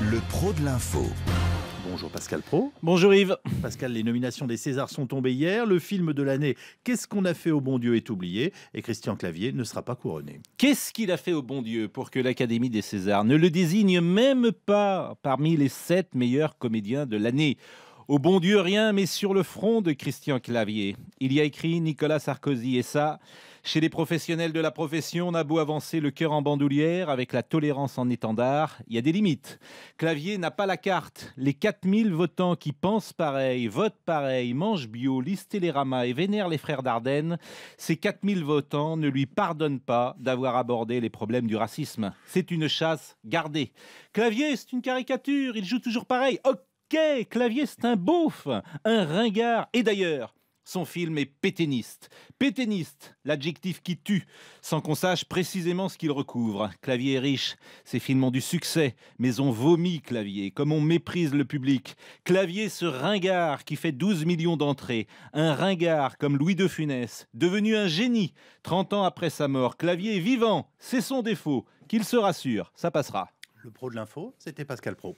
Le pro de l'info. Bonjour Pascal Pro. Bonjour Yves. Pascal, les nominations des Césars sont tombées hier. Le film de l'année, Qu'est-ce qu'on a fait au bon Dieu est oublié. Et Christian Clavier ne sera pas couronné. Qu'est-ce qu'il a fait au bon Dieu pour que l'Académie des Césars ne le désigne même pas parmi les sept meilleurs comédiens de l'année au bon Dieu, rien, mais sur le front de Christian Clavier. Il y a écrit Nicolas Sarkozy et ça. Chez les professionnels de la profession, on a beau avancer le cœur en bandoulière avec la tolérance en étendard, il y a des limites. Clavier n'a pas la carte. Les 4000 votants qui pensent pareil, votent pareil, mangent bio, les ramas et vénèrent les frères d'Ardennes, ces 4000 votants ne lui pardonnent pas d'avoir abordé les problèmes du racisme. C'est une chasse gardée. Clavier, c'est une caricature, il joue toujours pareil. Clavier, c'est un beauf, un ringard. Et d'ailleurs, son film est péténiste. Péténiste, l'adjectif qui tue, sans qu'on sache précisément ce qu'il recouvre. Clavier est riche, ses films ont du succès, mais on vomit Clavier, comme on méprise le public. Clavier, ce ringard qui fait 12 millions d'entrées, un ringard comme Louis de Funès, devenu un génie 30 ans après sa mort. Clavier est vivant, c'est son défaut, qu'il se rassure, ça passera. Le pro de l'info, c'était Pascal Pro.